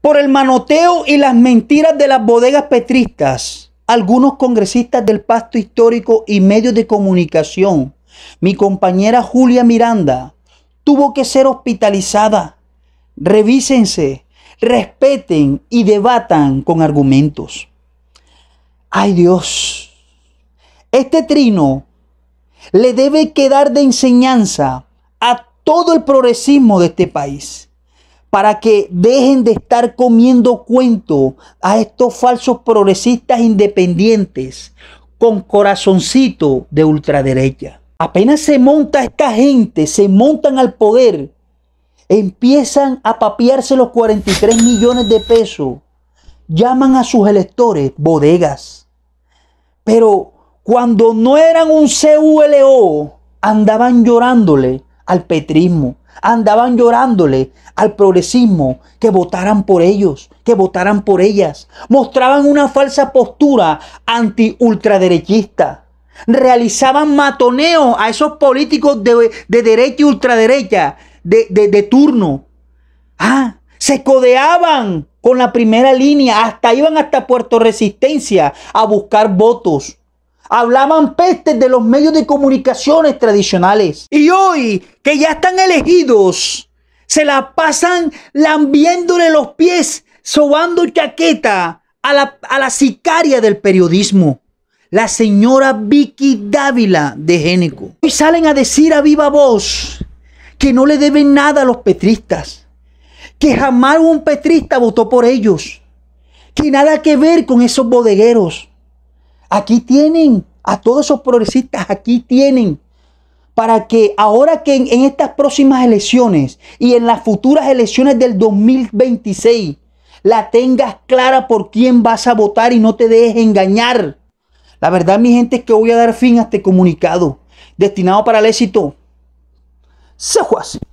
Por el manoteo y las mentiras de las bodegas petristas, algunos congresistas del pasto histórico y medios de comunicación, mi compañera Julia Miranda, tuvo que ser hospitalizada. Revísense, respeten y debatan con argumentos. Ay Dios, este trino le debe quedar de enseñanza a todo el progresismo de este país para que dejen de estar comiendo cuento a estos falsos progresistas independientes con corazoncito de ultraderecha. Apenas se monta esta gente, se montan al poder, empiezan a papiarse los 43 millones de pesos, llaman a sus electores bodegas. Pero cuando no eran un CULO, andaban llorándole al petrismo andaban llorándole al progresismo que votaran por ellos, que votaran por ellas. Mostraban una falsa postura anti-ultraderechista. Realizaban matoneo a esos políticos de, derecha y ultraderecha de, de turno. Ah, se codeaban con la primera línea, hasta iban hasta Puerto Resistencia a buscar votos hablaban pestes de los medios de comunicaciones tradicionales. Y hoy, que ya están elegidos, se la pasan lambiéndole los pies, sobando chaqueta a la, a la sicaria del periodismo. La señora Vicky Dávila de Génico. Hoy salen a decir a viva voz que no le deben nada a los petristas, que jamás un petrista votó por ellos, que nada que ver con esos bodegueros, Aquí tienen a todos esos progresistas, aquí tienen para que ahora que en, estas próximas elecciones y en las futuras elecciones del 2026 la tengas clara por quién vas a votar y no te dejes engañar. La verdad, mi gente, es que voy a dar fin a este comunicado destinado para el éxito. Se